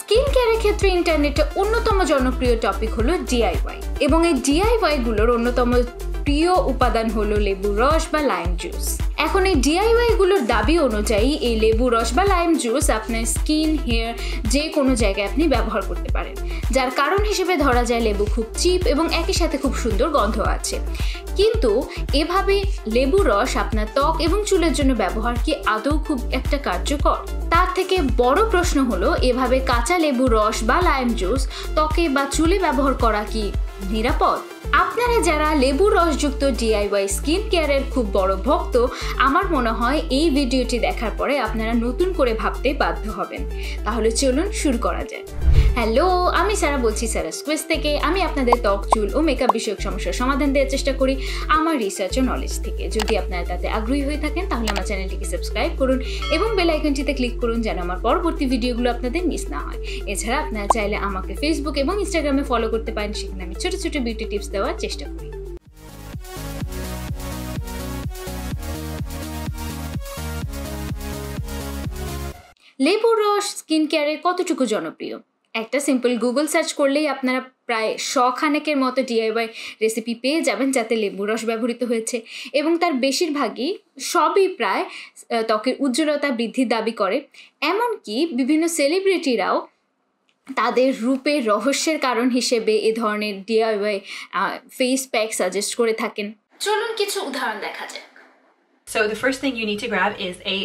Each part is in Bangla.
স্কিন কেয়ারের ক্ষেত্রে ইন্টারনেটে অন্যতম জনপ্রিয় টপিক হলো ডিআইওয়াই এবং এই ডিআইওয়াইগুলোর অন্যতম প্রিয় উপাদান হলো লেবু রস বা লাইম জুস এখন এই ডিআইওয়াই গুলোর দাবি অনুযায়ী এই লেবু রস বা লাইম জুস আপনার স্কিন হেয়ার যে কোনো জায়গায় আপনি ব্যবহার করতে পারেন যার কারণ হিসেবে ধরা যায় লেবু খুব চিপ এবং একই সাথে খুব সুন্দর গন্ধ আছে কিন্তু এভাবে লেবু রস আপনার ত্বক এবং চুলের জন্য ব্যবহার কি আদৌ খুব একটা কার্যকর তার থেকে বড় প্রশ্ন হলো এভাবে কাঁচা লেবু রস বা লাইম জুস ত্বকে বা চুলে ব্যবহার করা কি নিরাপদ আপনারা যারা লেবু রসযুক্ত ডিআইওয়াই স্কিন কেয়ারের খুব বড় ভক্ত আমার মনে হয় এই ভিডিওটি দেখার পরে আপনারা নতুন করে ভাবতে বাধ্য হবেন তাহলে চলুন শুরু করা যায় হ্যালো আমি সারা বলছি সারা স্কুইজ থেকে আমি আপনাদের ত্বক চুল ও মেকআপ বিষয়ক সমস্যার সমাধান দেওয়ার চেষ্টা করি আমার রিসার্চ ও নলেজ থেকে যদি আপনারা তাতে আগ্রহী হয়ে থাকেন তাহলে আমার চ্যানেলটিকে সাবস্ক্রাইব করুন এবং বেল আইকনটিতে ক্লিক করুন যেন আমার পরবর্তী ভিডিওগুলো আপনাদের মিস না হয় এছাড়া আপনারা চাইলে আমাকে ফেসবুক এবং ইনস্টাগ্রামে ফলো করতে পারেন সেখানে আমি ছোটো ছোটো বিউটি টিপস দেওয়ার চেষ্টা করি লেবুর রস স্কিন কেয়ারে কতটুকু জনপ্রিয় একটা সিম্পল গুগল সার্চ করলেই আপনারা প্রায় শখানেকের মতো ডিআইওয়াই রেসিপি পেয়ে যাবেন যাতে লেবু রস ব্যবহৃত হয়েছে এবং তার বেশিরভাগই সবই প্রায় ত্বকের উজ্জ্বলতা বৃদ্ধি দাবি করে এমনকি বিভিন্ন সেলিব্রিটিরাও তাদের রূপে রহস্যের কারণ হিসেবে এ ধরনের ডিআইওয়াই ফেস প্যাক সাজেস্ট করে থাকেন চলুন কিছু উদাহরণ দেখা যায় So the first thing you need to grab is a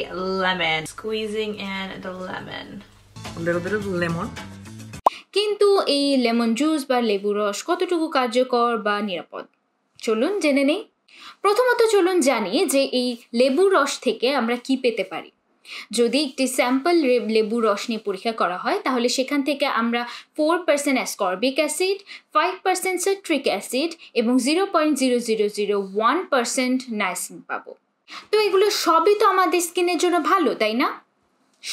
lemon. Squeezing in the lemon. A little bit of lemon. কিন্তু এই লেমন জুস বা লেবু রস কতটুকু কার্যকর বা নিরাপদ চলুন জেনে নেই প্রথমত চলুন জানি যে এই লেবু রস থেকে আমরা কি পেতে পারি যদি একটি স্যাম্পল লেবু রস নিয়ে পরীক্ষা করা হয় তাহলে সেখান থেকে আমরা four percent ascorbic acid five percent citric acid এবং zero point zero zero zero one percent niacin পাবো তো এগুলো সবই তো আমাদের স্কিনের জন্য ভালো তাই না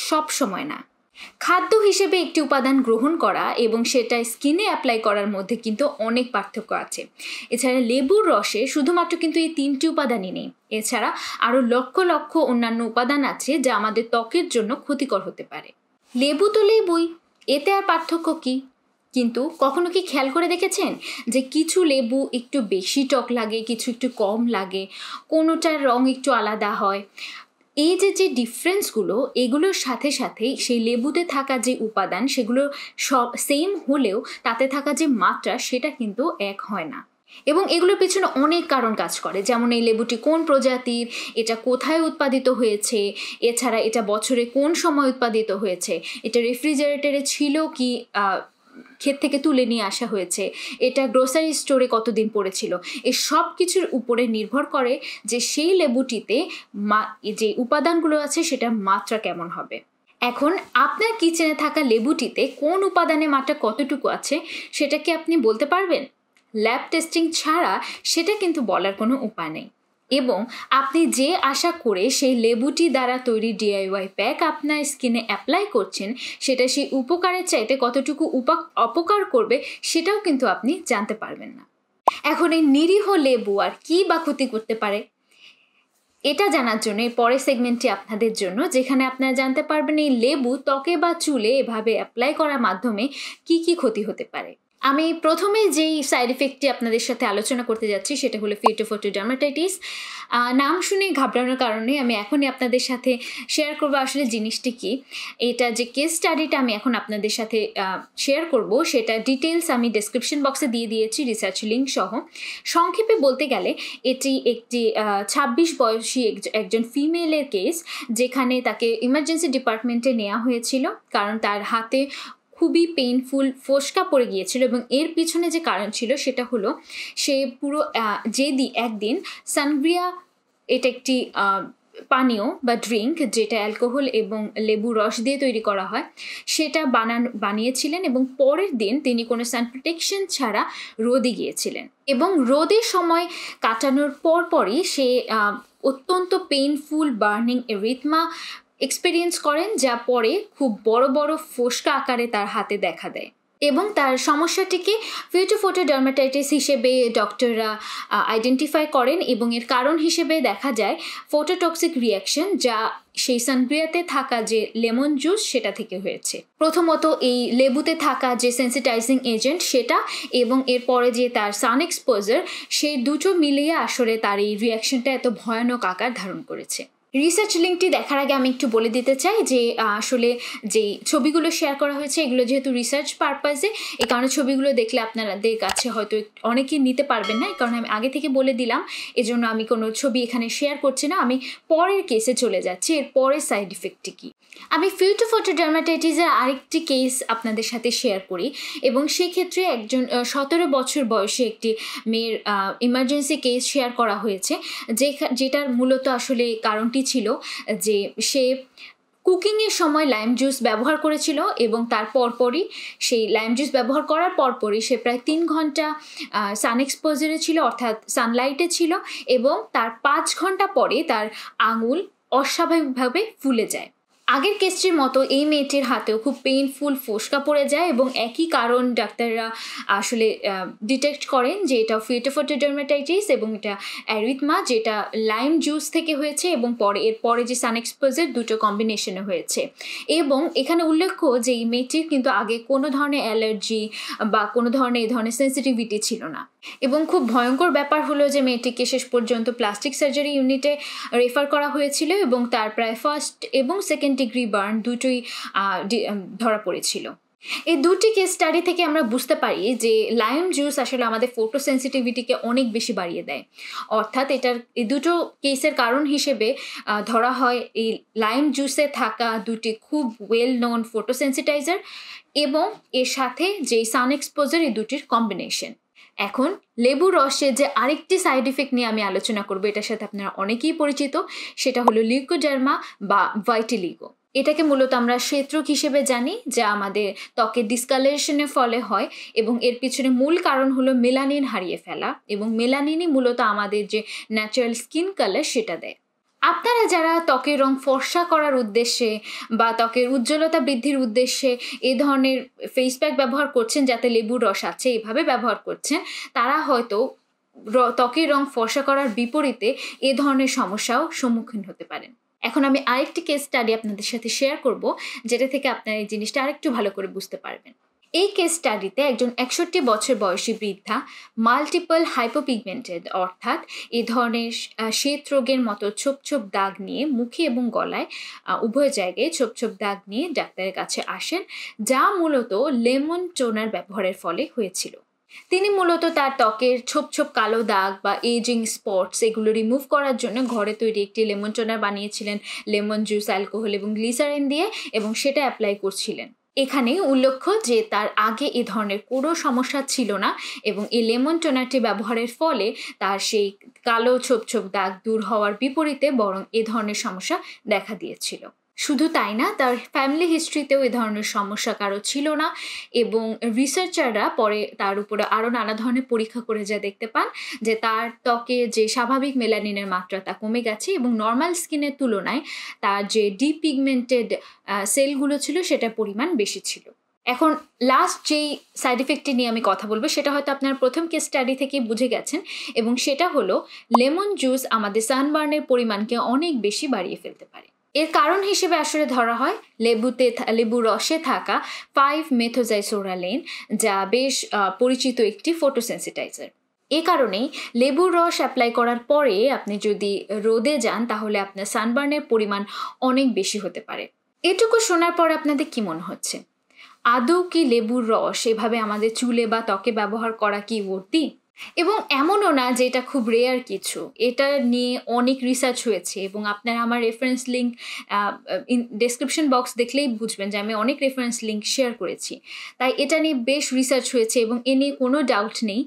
সব সময় না খাদ্য হিসেবে একটি উপাদান গ্রহণ করা এবং সেটা স্কিনে অ্যাপ্লাই করার মধ্যে কিন্তু অনেক পার্থক্য আছে এছাড়া লেবুর রসে শুধুমাত্র কিন্তু এই তিনটি উপাদানই নেই এছাড়া আরও লক্ষ লক্ষ অন্যান্য উপাদান আছে যা আমাদের ত্বকের জন্য ক্ষতিকর হতে পারে লেবু তো লেবুই এতে আর পার্থক্য কী কিন্তু কখনো কি খেয়াল করে দেখেছেন যে কিছু লেবু একটু বেশি টক লাগে কিছু একটু কম লাগে কোনোটার রং একটু আলাদা হয় এই যে যে ডিফারেন্সগুলো এগুলোর সাথে সাথে সেই লেবুতে থাকা যে উপাদান সেগুলো সব সেম হলেও তাতে থাকা যে মাত্রা সেটা কিন্তু এক হয় না এবং এগুলোর পেছনে অনেক কারণ কাজ করে যেমন এই লেবুটি কোন প্রজাতির এটা কোথায় উৎপাদিত হয়েছে এছাড়া এটা বছরে কোন সময় উৎপাদিত হয়েছে এটা রেফ্রিজারেটরে ছিল কি ক্ষেত থেকে তুলে নিয়ে আসা হয়েছে এটা গ্রোসারি স্টোরে কতদিন পড়েছিল এই সব কিছুর উপরে নির্ভর করে যে সেই লেবুটিতে মা যে উপাদানগুলো আছে সেটার মাত্রা কেমন হবে এখন আপনার কিচেনে থাকা লেবুটিতে কোন উপাদানে মাত্রা কতটুকু আছে সেটা কি আপনি বলতে পারবেন ল্যাব টেস্টিং ছাড়া সেটা কিন্তু বলার কোনো উপায় নেই এবং আপনি যে আশা করে সেই লেবুটি দ্বারা তৈরি ডিআইওয়াই প্যাক আপনার স্কিনে অ্যাপ্লাই করছেন সেটা সেই উপকারের চাইতে কতটুকু অপকার করবে সেটাও কিন্তু আপনি জানতে পারবেন না এখন এই নিরীহ লেবু আর কী বা ক্ষতি করতে পারে এটা জানার জন্য পরের সেগমেন্টটি আপনাদের জন্য যেখানে আপনারা জানতে পারবেন এই লেবু ত্বকে বা চুলে এভাবে অ্যাপ্লাই করার মাধ্যমে কি কি ক্ষতি হতে পারে আমি প্রথমে যেই সাইড এফেক্টটি আপনাদের সাথে আলোচনা করতে যাচ্ছি সেটা হলো ফিউটোফোটো ডার্মাটাইটিস নাম শুনে ঘাবড়ানোর কারণে আমি এখনই আপনাদের সাথে শেয়ার করবো আসলে জিনিসটি কি এটা যে কেস স্টাডিটা আমি এখন আপনাদের সাথে শেয়ার করব সেটা ডিটেলস আমি ডেসক্রিপশন বক্সে দিয়ে দিয়েছি রিসার্চ লিঙ্ক সহ সংক্ষেপে বলতে গেলে এটি একটি ছাব্বিশ বয়সী একজন ফিমেলের কেস যেখানে তাকে ইমার্জেন্সি ডিপার্টমেন্টে নেওয়া হয়েছিল কারণ তার হাতে খুবই পেইনফুল ফোসকা পড়ে গিয়েছিল এবং এর পিছনে যে কারণ ছিল সেটা হলো সে পুরো যেদি একদিন সানগ্রিয়া এটা একটি পানীয় বা ড্রিঙ্ক যেটা অ্যালকোহল এবং লেবু রস দিয়ে তৈরি করা হয় সেটা বানান বানিয়েছিলেন এবং পরের দিন তিনি কোনো সান প্রোটেকশন ছাড়া রোদে গিয়েছিলেন এবং রোদে সময় কাটানোর পরপরই সে অত্যন্ত পেইনফুল বার্নিং রিতমা এক্সপিরিয়েন্স করেন যা পরে খুব বড় বড় ফোসকা আকারে তার হাতে দেখা দেয় এবং তার সমস্যাটিকে ফিউটোফোটো ডার্মাটাইটিস হিসেবে ডক্টররা আইডেন্টিফাই করেন এবং এর কারণ হিসেবে দেখা যায় ফোটোটক্সিক রিয়াকশন যা সেই সানগ্রিয়াতে থাকা যে লেমন জুস সেটা থেকে হয়েছে প্রথমত এই লেবুতে থাকা যে সেন্সিটাইজিং এজেন্ট সেটা এবং এরপরে যে তার সান এক্সপোজার সেই দুটো মিলিয়ে আসলে তার এই রিয়াকশনটা এত ভয়ানক আকার ধারণ করেছে রিসার্চ লিঙ্কটি দেখার আগে আমি একটু বলে দিতে চাই যে আসলে যে ছবিগুলো শেয়ার করা হয়েছে এগুলো যেহেতু রিসার্চ পারপাসে এই কারণে ছবিগুলো দেখলে আপনাদের কাছে হয়তো অনেকে নিতে পারবেন না এই কারণে আমি আগে থেকে বলে দিলাম এজন্য আমি কোনো ছবি এখানে শেয়ার করছি না আমি পরের কেসে চলে যাচ্ছি এর পরের সাইড ইফেক্টটি কী আমি ফিউটো ফটোডার্মাটাইটিসের আরেকটি কেস আপনাদের সাথে শেয়ার করি এবং সেক্ষেত্রে একজন সতেরো বছর বয়সে একটি মেয়ের ইমার্জেন্সি কেস শেয়ার করা হয়েছে যেটার মূলত আসলে কারণটি ঝুঁকি ছিল যে সে কুকিংয়ের সময় লাইম জুস ব্যবহার করেছিল এবং তার পরপরই সেই লাইম জুস ব্যবহার করার পরপরই সে প্রায় তিন ঘন্টা সান এক্সপোজারে ছিল অর্থাৎ সানলাইটে ছিল এবং তার পাঁচ ঘন্টা পরে তার আঙুল অস্বাভাবিকভাবে ফুলে যায় আগের কেসটির মতো এই মেয়েটির হাতেও খুব পেইনফুল ফোসকা পড়ে যায় এবং একই কারণ ডাক্তাররা আসলে ডিটেক্ট করেন যে এটা ফিটোফোটোডার্মাটাইটিস এবং এটা অ্যারিথমা যেটা লাইম জুস থেকে হয়েছে এবং পরে এর পরে যে সানএক্সপোজের দুটো কম্বিনেশনে হয়েছে এবং এখানে উল্লেখ্য যে এই মেয়েটির কিন্তু আগে কোনো ধরনের অ্যালার্জি বা কোনো ধরনের এই ধরনের সেন্সিটিভিটি ছিল না এবং খুব ভয়ঙ্কর ব্যাপার হলো যে মেয়েটিকে শেষ পর্যন্ত প্লাস্টিক সার্জারি ইউনিটে রেফার করা হয়েছিল এবং তার প্রায় ফার্স্ট এবং সেকেন্ড ডিগ্রি বার্ন দুটোই ধরা পড়েছিল এই দুটি কেস স্টাডি থেকে আমরা বুঝতে পারি যে লাইম জুস আসলে আমাদের ফোটোসেন্সিটিভিটিকে অনেক বেশি বাড়িয়ে দেয় অর্থাৎ এটার এই দুটো কেসের কারণ হিসেবে ধরা হয় এই লাইম জুসে থাকা দুটি খুব ওয়েল নোন ফোটোসেন্সিটাইজার এবং এর সাথে যে সান এক্সপোজার এই দুটির কম্বিনেশন এখন লেবু রসে যে আরেকটি সাইড ইফেক্ট নিয়ে আমি আলোচনা করবো এটার সাথে আপনারা অনেকেই পরিচিত সেটা হলো লিউকোজার্মা বা ভাইটিলিগো এটাকে মূলত আমরা শ্বেত্রক হিসেবে জানি যা আমাদের ত্বকের ডিসকালারেশনের ফলে হয় এবং এর পিছনে মূল কারণ হলো মেলানিন হারিয়ে ফেলা এবং মেলানিনই মূলত আমাদের যে ন্যাচারাল স্কিন কালার সেটা দেয় আপনারা যারা ত্বকের রং ফর্সা করার উদ্দেশ্যে বা ত্বকের উজ্জ্বলতা বৃদ্ধির উদ্দেশ্যে এ ধরনের ফেস প্যাক ব্যবহার করছেন যাতে লেবুর রস আছে এভাবে ব্যবহার করছেন তারা হয়তো ত্বকের রং ফর্সা করার বিপরীতে এ ধরনের সমস্যাও সম্মুখীন হতে পারেন এখন আমি আরেকটি কেস স্টাডি আপনাদের সাথে শেয়ার করব যেটা থেকে আপনারা এই জিনিসটা আরেকটু ভালো করে বুঝতে পারবেন এই কেস স্টাডিতে একজন একষট্টি বছর বয়সী বৃদ্ধা মাল্টিপল হাইপোপিগমেন্টেড অর্থাৎ এ ধরনের শ্বেত রোগের মতো ছোপ ছোপ দাগ নিয়ে মুখে এবং গলায় উভয় জায়গায় ছোপ ছোপ দাগ নিয়ে ডাক্তারের কাছে আসেন যা মূলত লেমন টোনার ব্যবহারের ফলে হয়েছিল তিনি মূলত তার ত্বকের ছোপ ছোপ কালো দাগ বা এজিং স্পটস এগুলো রিমুভ করার জন্য ঘরে তৈরি একটি লেমন টোনার বানিয়েছিলেন লেমন জুস অ্যালকোহল এবং গ্লিসারিন দিয়ে এবং সেটা অ্যাপ্লাই করছিলেন এখানে উল্লেখ্য যে তার আগে এ ধরনের কোনো সমস্যা ছিল না এবং এই লেমন টোনারটি ব্যবহারের ফলে তার সেই কালো ছোপ ছোপ দাগ দূর হওয়ার বিপরীতে বরং এ ধরনের সমস্যা দেখা দিয়েছিল শুধু তাই না তার ফ্যামিলি হিস্ট্রিতেও এ ধরনের সমস্যা কারো ছিল না এবং রিসার্চাররা পরে তার উপরে আরও নানা ধরনের পরীক্ষা করে যা দেখতে পান যে তার ত্বকে যে স্বাভাবিক মেলানিনের মাত্রা তা কমে গেছে এবং নর্মাল স্কিনের তুলনায় তার যে ডিপিগমেন্টেড সেলগুলো ছিল সেটার পরিমাণ বেশি ছিল এখন লাস্ট যেই সাইড এফেক্টটি নিয়ে আমি কথা বলবো সেটা হয়তো আপনার প্রথম কেস স্টাডি থেকে বুঝে গেছেন এবং সেটা হলো লেমন জুস আমাদের সানবার্নের পরিমাণকে অনেক বেশি বাড়িয়ে ফেলতে পারে এর কারণ হিসেবে আসলে ধরা হয় লেবুতে লেবু রসে থাকা ফাইভ মেথোজাইসোরালেন যা বেশ পরিচিত একটি ফটোসেন্সিটাইজার এ কারণেই লেবুর রস অ্যাপ্লাই করার পরে আপনি যদি রোদে যান তাহলে আপনার সানবার্নের পরিমাণ অনেক বেশি হতে পারে এটুকু শোনার পর আপনাদের কী মনে হচ্ছে আদৌ কি লেবুর রস এভাবে আমাদের চুলে বা ত্বকে ব্যবহার করা কি ভর্তি এবং এমনও না যে এটা খুব রেয়ার কিছু এটা নিয়ে অনেক রিসার্চ হয়েছে এবং আপনার আমার রেফারেন্স লিঙ্ক ডেসক্রিপশন বক্স দেখলেই বুঝবেন যে আমি অনেক রেফারেন্স লিঙ্ক শেয়ার করেছি তাই এটা নিয়ে বেশ রিসার্চ হয়েছে এবং এ নিয়ে কোনো ডাউট নেই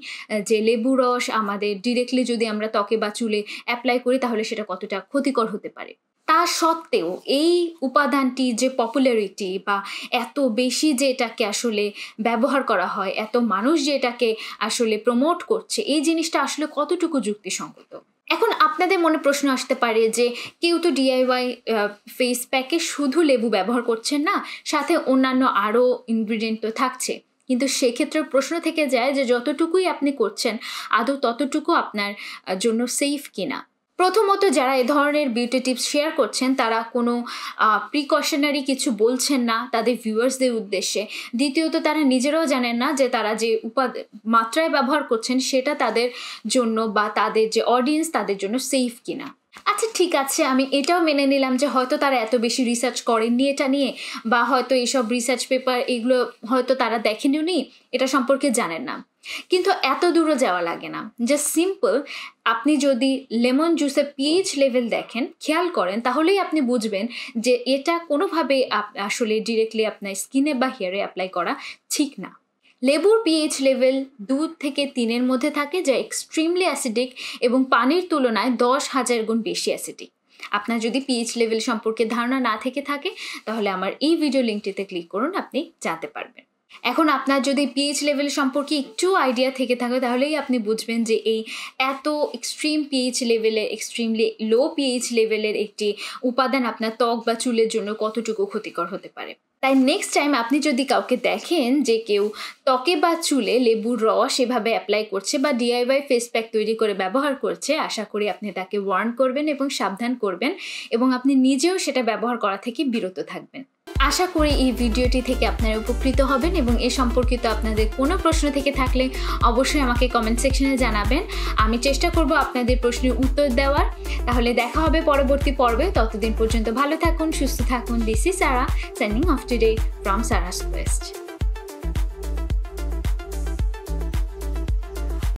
যে লেবু রস আমাদের ডিরেক্টলি যদি আমরা ত্বকে বা চুলে অ্যাপ্লাই করি তাহলে সেটা কতটা ক্ষতিকর হতে পারে তা সত্ত্বেও এই উপাদানটি যে পপুলারিটি বা এত বেশি যে এটাকে আসলে ব্যবহার করা হয় এত মানুষ যে এটাকে আসলে প্রমোট করছে এই জিনিসটা আসলে কতটুকু যুক্তিসঙ্গত এখন আপনাদের মনে প্রশ্ন আসতে পারে যে কেউ তো ডিআইওয়াই ফেস প্যাকে শুধু লেবু ব্যবহার করছেন না সাথে অন্যান্য আরও ইনগ্রিডিয়েন্ট তো থাকছে কিন্তু সেক্ষেত্রে প্রশ্ন থেকে যায় যে যতটুকুই আপনি করছেন আদৌ ততটুকু আপনার জন্য সেফ কিনা প্রথমত যারা এ ধরনের বিউটি টিপস শেয়ার করছেন তারা কোনো প্রিকশনারি কিছু বলছেন না তাদের ভিউয়ার্সদের উদ্দেশ্যে দ্বিতীয়ত তারা নিজেরাও জানেন না যে তারা যে উপাদ মাত্রায় ব্যবহার করছেন সেটা তাদের জন্য বা তাদের যে অডিয়েন্স তাদের জন্য সেফ কিনা আচ্ছা ঠিক আছে আমি এটাও মেনে নিলাম যে হয়তো তারা এত বেশি রিসার্চ করেননি এটা নিয়ে বা হয়তো এইসব রিসার্চ পেপার এগুলো হয়তো তারা দেখেনিও নি এটা সম্পর্কে জানেন না কিন্তু এত দূরে যাওয়া লাগে না জাস্ট সিম্পল আপনি যদি লেমন জুসের পিএইচ লেভেল দেখেন খেয়াল করেন তাহলেই আপনি বুঝবেন যে এটা কোনোভাবে আসলে ডিরেক্টলি আপনার স্কিনে বা হেয়ারে অ্যাপ্লাই করা ঠিক না লেবুর পিএইচ লেভেল দু থেকে তিনের মধ্যে থাকে যা এক্সট্রিমলি অ্যাসিডিক এবং পানির তুলনায় দশ হাজার গুণ বেশি অ্যাসিডিক আপনার যদি পিএইচ লেভেল সম্পর্কে ধারণা না থেকে থাকে তাহলে আমার এই ভিডিও লিঙ্কটিতে ক্লিক করুন আপনি জানতে পারবেন এখন আপনার যদি পিএইচ লেভেল সম্পর্কে একটু আইডিয়া থেকে থাকে তাহলেই আপনি বুঝবেন যে এই এত এক্সট্রিম পিএইচ লেভেলে এক্সট্রিমলি লো পিএইচ লেভেলের একটি উপাদান আপনার ত্বক বা চুলের জন্য কতটুকু ক্ষতিকর হতে পারে তাই নেক্সট টাইম আপনি যদি কাউকে দেখেন যে কেউ ত্বকে বা চুলে লেবুর রস এভাবে অ্যাপ্লাই করছে বা ডিআইওয়াই ফেস প্যাক তৈরি করে ব্যবহার করছে আশা করি আপনি তাকে ওয়ার্ন করবেন এবং সাবধান করবেন এবং আপনি নিজেও সেটা ব্যবহার করা থেকে বিরত থাকবেন আশা করি এই ভিডিওটি থেকে আপনারা উপকৃত হবেন এবং এ সম্পর্কিত আপনাদের কোনো প্রশ্ন থেকে থাকলে অবশ্যই আমাকে কমেন্ট সেকশনে জানাবেন আমি চেষ্টা করব আপনাদের প্রশ্নের উত্তর দেওয়ার তাহলে দেখা হবে পরবর্তী পর্বে ততদিন পর্যন্ত ভালো থাকুন সুস্থ থাকুন this is Sara sending off today from Sara's West